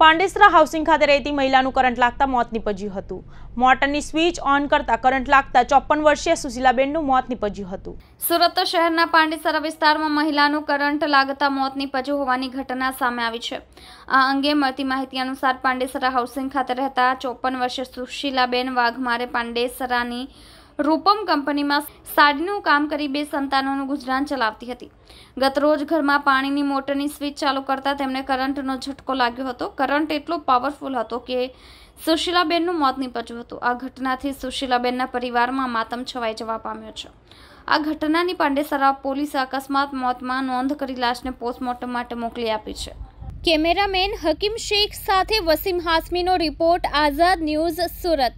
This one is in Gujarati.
પાંડેસરા હાઉસિંગ ખાતે રહેતી મહિલાનું કરંટ લાગતા મોત નીપજ્યું હતું મોટરની સ્વિચ ઓન કરતા કરંટ લાગતા ચોપન વર્ષીય સુશીલાબેનનું મોત નીપજ્યું હતું સુરત શહેરના પાંડેસરા વિસ્તારમાં મહિલાનું કરંટ લાગતા મોત નીપજ્યું હોવાની ઘટના સામે આવી છે આ અંગે મળતી માહિતી અનુસાર પાંડેસરા હાઉસિંગ ખાતે રહેતા ચોપન વર્ષીય સુશીલાબેન વાઘમારે પાંડેસરાની રૂપમ કંપનીમાં સાડીનું કામ કરી બે સંતાનોનું ગુજરાન ચલાવતી હતી ગત રોજ ઘરમાં પાણીની મોટરની સ્વિચ ચાલુ કરતાં તેમને કરંટનો ઝટકો લાગ્યો હતો કરંટ એટલો પાવરફુલ હતો કે સુશીલાબેનનું મોત નીપજ્યું હતું આ ઘટનાથી સુશીલાબેનના પરિવારમાં માતમ છવાઈ જવા પામ્યો છે આ ઘટનાની પાંડેસરા પોલીસે અકસ્માત મોતમાં નોંધ કરી લાશને પોસ્ટમોર્ટમ માટે મોકલી આપી છે કેમેરામેન હકીમ શેખ સાથે વસીમ હાસમીનો રિપોર્ટ આઝાદ ન્યૂઝ સુરત